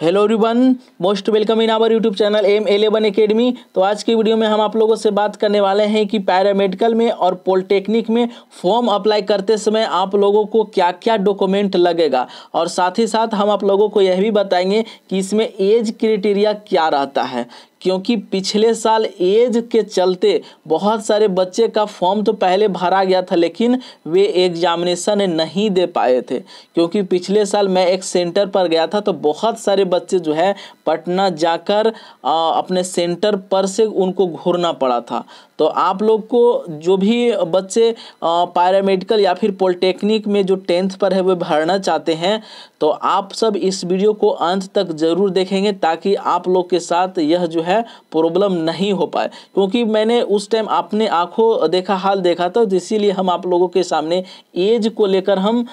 hello रिबन most welcome in our YouTube channel M eleven academy तो आज की वीडियो में हम आप लोगों से बात करने वाले हैं कि पैरामेडिकल में और पॉलिटेक्निक में फॉर्म अप्लाई करते समय आप लोगों को क्या क्या डॉक्यूमेंट लगेगा और साथ ही साथ हम आप लोगों को यह भी बताएंगे कि इसमें एज क्रिटेरिया क्या रहता है क्योंकि पिछले साल एज के चलते बहुत सारे बच्चे का फॉर्म तो पहले भरा गया था लेकिन वे एग्जामिनेशन नहीं दे पाए थे क्योंकि पिछले साल मैं एक सेंटर पर गया था तो बहुत सारे बच्चे जो है पटना जाकर आ, अपने सेंटर पर से उनको घूरना पड़ा था तो आप लोग को जो भी बच्चे पैरामेडिकल या फिर पॉलिटेक्निक में जो टेंथ पर है वे भरना चाहते हैं तो आप सब इस वीडियो को अंत तक ज़रूर देखेंगे ताकि आप लोग के साथ यह जो है प्रॉब्लम नहीं हो पाए क्योंकि मैंने उस टाइम अपने आंखों देखा हाल देखा था इसीलिए हम आप लोगों के सामने एज को लेकर हम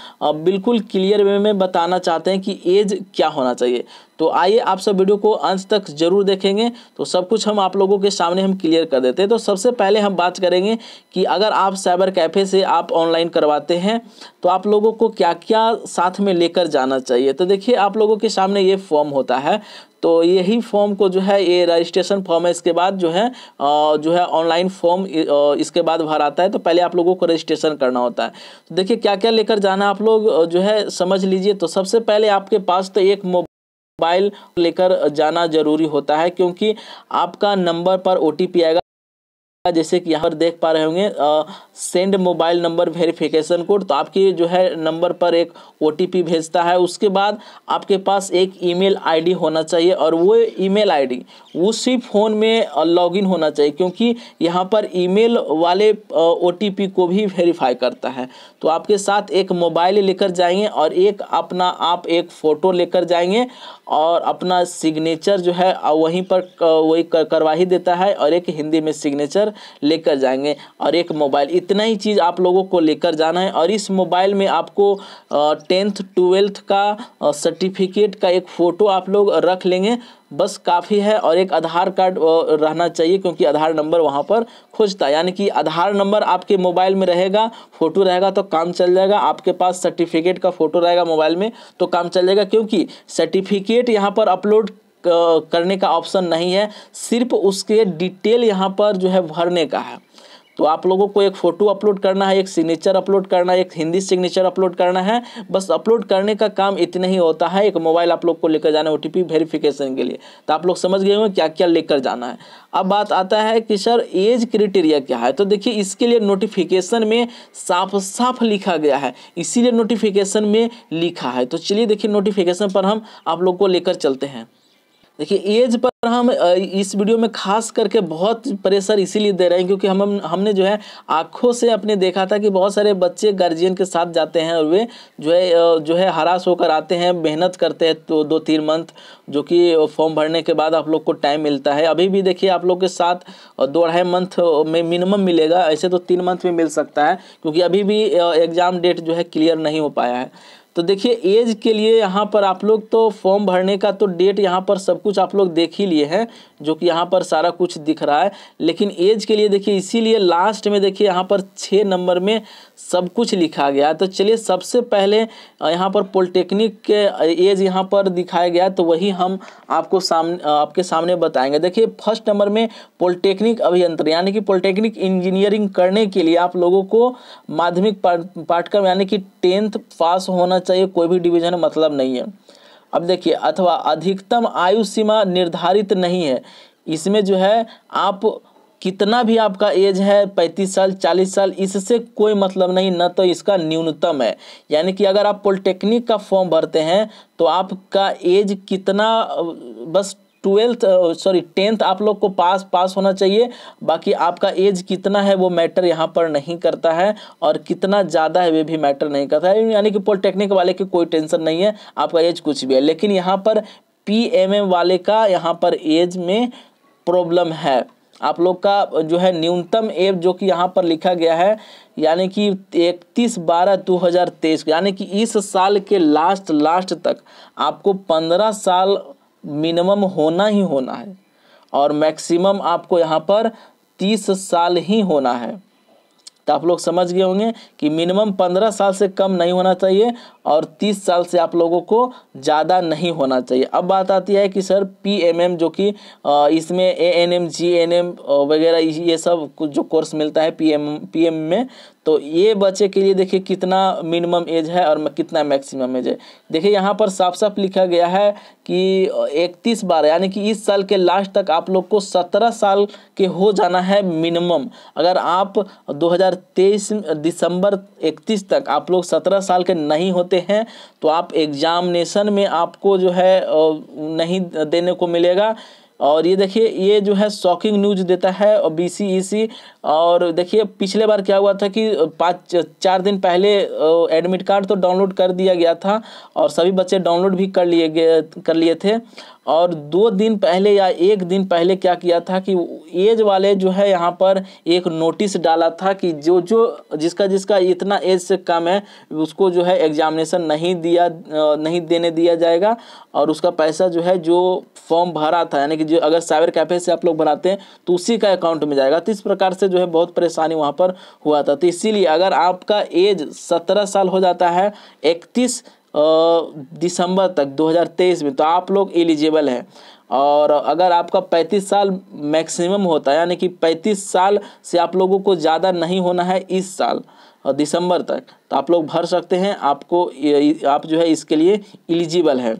बिल्कुल क्लियर वे में बताना चाहते हैं कि एज क्या होना चाहिए तो आइए आप सब वीडियो को अंत तक जरूर देखेंगे तो सब कुछ हम आप लोगों के सामने हम क्लियर कर देते हैं तो सबसे पहले हम बात करेंगे कि अगर आप साइबर कैफ़े से आप ऑनलाइन करवाते हैं तो आप लोगों को क्या क्या साथ में लेकर जाना चाहिए तो देखिए आप लोगों के सामने ये फॉर्म होता है तो यही फॉर्म को जो है ये रजिस्ट्रेशन फॉर्म है इसके बाद जो है जो है ऑनलाइन फॉर्म इसके बाद भर आता है तो पहले आप लोगों को रजिस्ट्रेशन करना होता है तो देखिए क्या क्या लेकर जाना आप लोग जो है समझ लीजिए तो सबसे पहले आपके पास तो एक मोबाइल मोबाइल लेकर जाना जरूरी होता है क्योंकि आपका नंबर पर ओ आएगा जैसे कि यहाँ पर देख पा रहे होंगे send mobile number verification code तो आपके जो है नंबर पर एक ओ भेजता है उसके बाद आपके पास एक ईमेल आईडी होना चाहिए और वो ईमेल आईडी उसी फ़ोन में लॉगिन होना चाहिए क्योंकि यहाँ पर ईमेल वाले ओ को भी वेरीफाई करता है तो आपके साथ एक मोबाइल लेकर जाएंगे और एक अपना आप एक फ़ोटो लेकर जाएंगे और अपना सिग्नेचर जो है वहीं पर वही करवा ही देता है और एक हिंदी में सिग्नेचर लेकर जाएंगे और एक मोबाइल इतना ही चीज़ आप लोगों को लेकर जाना है और इस मोबाइल में आपको टेंथ ट्वेल्थ का सर्टिफिकेट का एक फ़ोटो आप लोग रख लेंगे बस काफ़ी है और एक आधार कार्ड रहना चाहिए क्योंकि आधार नंबर वहाँ पर खोजता है यानी कि आधार नंबर आपके मोबाइल में रहेगा फ़ोटो रहेगा तो काम चल जाएगा आपके पास सर्टिफिकेट का फ़ोटो रहेगा मोबाइल में तो काम चल जाएगा क्योंकि सर्टिफिकेट यहाँ पर अपलोड करने का ऑप्शन नहीं है सिर्फ उसके डिटेल यहाँ पर जो है भरने का है तो आप लोगों को एक फ़ोटो अपलोड करना है एक सिग्नेचर अपलोड करना है एक हिंदी सिग्नेचर अपलोड करना है बस अपलोड करने का काम इतना ही होता है एक मोबाइल आप लोग को लेकर जाना है ओ वेरिफिकेशन के लिए तो आप लोग समझ गए होंगे क्या क्या लेकर जाना है अब बात आता है कि सर एज क्रिटेरिया क्या है तो देखिए इसके लिए नोटिफिकेशन में साफ साफ लिखा गया है इसीलिए नोटिफिकेशन में लिखा है तो चलिए देखिए नोटिफिकेशन पर हम आप लोग को लेकर चलते हैं देखिए एज पर हम इस वीडियो में खास करके बहुत प्रेशर इसीलिए दे रहे हैं क्योंकि हम हमने जो है आँखों से अपने देखा था कि बहुत सारे बच्चे गार्जियन के साथ जाते हैं और वे जो है जो है हराश होकर आते हैं मेहनत करते हैं तो दो तीन मंथ जो कि फॉर्म भरने के बाद आप लोग को टाइम मिलता है अभी भी देखिए आप लोग के साथ दो ढाई मंथ में मिनिमम मिलेगा ऐसे तो तीन मंथ में मिल सकता है क्योंकि अभी भी एग्ज़ाम डेट जो है क्लियर नहीं हो पाया है तो देखिए एज के लिए यहाँ पर आप लोग तो फॉर्म भरने का तो डेट यहाँ पर सब कुछ आप लोग देख ही लिए हैं जो कि यहाँ पर सारा कुछ दिख रहा है लेकिन एज के लिए देखिए इसीलिए लास्ट में देखिए यहाँ पर छः नंबर में सब कुछ लिखा गया है तो चलिए सबसे पहले यहाँ पर पॉलिटेक्निक के एज यहाँ पर दिखाया गया तो वही हम आपको सामने आपके सामने बताएंगे देखिए फर्स्ट नंबर में पॉलिटेक्निक अभियंत्र यानी कि पॉलिटेक्निक इंजीनियरिंग करने के लिए आप लोगों को माध्यमिक पाठ्यक्रम यानी कि टेंथ पास होना होना चाहिए कोई भी डिवीजन मतलब नहीं है अब देखिए अथवा अधिकतम आयु सीमा निर्धारित नहीं है इसमें जो है आप कितना भी आपका एज है पैंतीस साल चालीस साल इससे कोई मतलब नहीं ना तो इसका न्यूनतम है यानी कि अगर आप पॉलिटेक्निक का फॉर्म भरते हैं तो आपका एज कितना बस ट्वेल्थ सॉरी टेंथ आप लोग को पास पास होना चाहिए बाकी आपका एज कितना है वो मैटर यहाँ पर नहीं करता है और कितना ज़्यादा है वे भी मैटर नहीं करता है यानी कि पॉलिटेक्निक वाले की कोई टेंशन नहीं है आपका एज कुछ भी है लेकिन यहाँ पर पी एम एम वाले का यहाँ पर एज में प्रॉब्लम है आप लोग का जो है न्यूनतम एज जो कि यहाँ पर लिखा गया है यानी कि इकतीस बारह दो हज़ार तेईस यानी कि इस साल के लास्ट लास्ट तक आपको पंद्रह साल मिनिमम होना ही होना है और मैक्सिमम आपको यहाँ पर तीस साल ही होना है तो आप लोग समझ गए होंगे कि मिनिमम पंद्रह साल से कम नहीं होना चाहिए और तीस साल से आप लोगों को ज़्यादा नहीं होना चाहिए अब बात आती है कि सर पी एम एम जो कि इसमें A N M G N M वगैरह ये सब कुछ जो कोर्स मिलता है पी एम में तो ये बच्चे के लिए देखिए कितना मिनिमम एज है और कितना मैक्सिमम एज है देखिए यहाँ पर साफ साफ लिखा गया है कि इकतीस बार यानी कि इस साल के लास्ट तक आप लोग को सत्रह साल के हो जाना है मिनिमम अगर आप 2023 दिसंबर 31 तक आप लोग सत्रह साल के नहीं होते हैं तो आप एग्जामिनेशन में आपको जो है नहीं देने को मिलेगा और ये देखिए ये जो है शॉकिंग न्यूज देता है और बी सी ई सी और देखिए पिछले बार क्या हुआ था कि पाँच चार दिन पहले एडमिट कार्ड तो डाउनलोड कर दिया गया था और सभी बच्चे डाउनलोड भी कर लिए गए कर लिए थे और दो दिन पहले या एक दिन पहले क्या किया था कि एज वाले जो है यहाँ पर एक नोटिस डाला था कि जो जो जिसका जिसका इतना एज से कम है उसको जो है एग्जामिनेशन नहीं दिया नहीं देने दिया जाएगा और उसका पैसा जो है जो फॉर्म भरा था यानी कि जो अगर साइबर कैफ़े से आप लोग बनाते हैं तो उसी का अकाउंट में जाएगा तो इस प्रकार से जो है बहुत परेशानी वहाँ पर हुआ था तो इसीलिए अगर आपका एज सत्रह साल हो जाता है इकतीस दिसंबर तक 2023 में तो आप लोग एलिजिबल हैं और अगर आपका 35 साल मैक्सिमम होता है यानी कि 35 साल से आप लोगों को ज़्यादा नहीं होना है इस साल दिसंबर तक तो आप लोग भर सकते हैं आपको आप जो है इसके लिए एलिजिबल हैं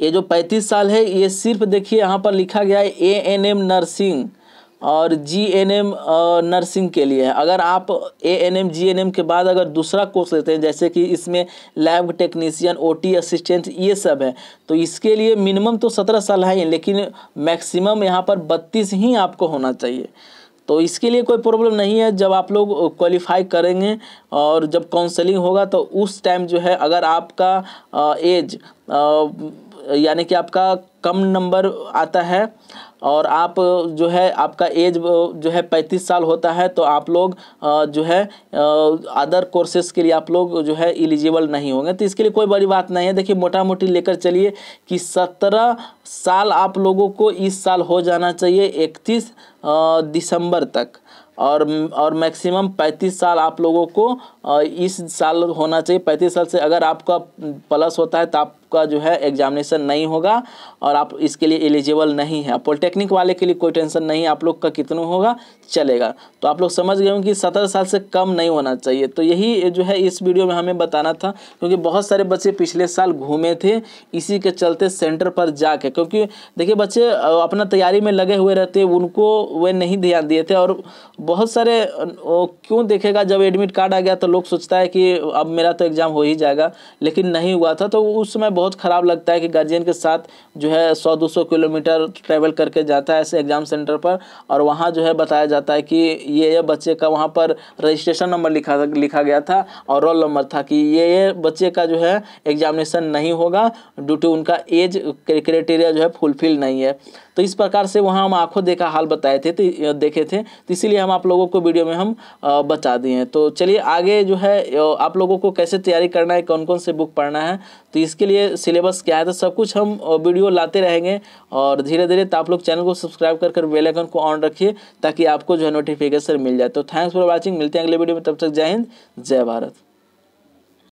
ये जो पैंतीस साल है ये सिर्फ देखिए यहाँ पर लिखा गया है ए एन एम नर्सिंग और जी एन एम नर्सिंग के लिए है अगर आप A N M G N M के बाद अगर दूसरा कोर्स लेते हैं जैसे कि इसमें lab technician O T assistant ये सब है तो इसके लिए मिनिमम तो सत्रह साल है लेकिन मैक्सिमम यहाँ पर बत्तीस ही आपको होना चाहिए तो इसके लिए कोई प्रॉब्लम नहीं है जब आप लोग क्वालिफाई करेंगे और जब काउंसलिंग होगा तो उस टाइम जो है अगर आपका एज यानी कि आपका कम नंबर आता है और आप जो है आपका एज जो है पैंतीस साल होता है तो आप लोग जो है अदर कोर्सेज के लिए आप लोग जो है एलिजिबल नहीं होंगे तो इसके लिए कोई बड़ी बात नहीं है देखिए मोटा मोटी लेकर चलिए कि सत्रह साल आप लोगों को इस साल हो जाना चाहिए इकतीस दिसंबर तक और और मैक्सिमम पैंतीस साल आप लोगों को इस साल होना चाहिए पैंतीस साल से अगर आपका प्लस होता है तो आपका जो है एग्जामिनेशन नहीं होगा और आप इसके लिए एलिजिबल नहीं है पॉलिटेक्निक वाले के लिए कोई टेंशन नहीं आप लोग का कितना होगा चलेगा तो आप लोग समझ गए कि सत्रह साल से कम नहीं होना चाहिए तो यही जो है इस वीडियो में हमें बताना था क्योंकि बहुत सारे बच्चे पिछले साल घूमे थे इसी के चलते सेंटर पर जाके क्योंकि देखिए बच्चे अपना तैयारी में लगे हुए रहते उनको वे नहीं ध्यान दिए थे और बहुत सारे क्यों देखेगा जब एडमिट कार्ड आ गया तो लोग सोचता है कि अब मेरा तो एग्ज़ाम हो ही जाएगा लेकिन नहीं हुआ था तो उस समय बहुत ख़राब लगता है कि गार्जियन के साथ जो है है सौ दो सौ किलोमीटर ट्रैवल करके जाता है ऐसे एग्ज़ाम सेंटर पर और वहाँ जो है बताया जाता है कि ये ये बच्चे का वहाँ पर रजिस्ट्रेशन नंबर लिखा लिखा गया था और रोल नंबर था कि ये ये बच्चे का जो है एग्जामिनेशन नहीं होगा ड्यू टू उनका एज क्राइटेरिया जो है फुलफिल नहीं है तो इस प्रकार से वहाँ हम आँखों देखा हाल बताए थे तो देखे थे तो इसीलिए हम आप लोगों को वीडियो में हम बता दिए हैं तो चलिए आगे जो है आप लोगों को कैसे तैयारी करना है कौन कौन से बुक पढ़ना है तो इसके लिए सिलेबस क्या है तो सब कुछ हम वीडियो लाते रहेंगे और धीरे धीरे तो आप लोग चैनल को सब्सक्राइब कर कर बेलाइकन को ऑन रखिए ताकि आपको जो है नोटिफिकेशन मिल जाए तो थैंक्स फॉर वॉचिंग मिलते हैं अगले वीडियो में तब तक जय हिंद जय भारत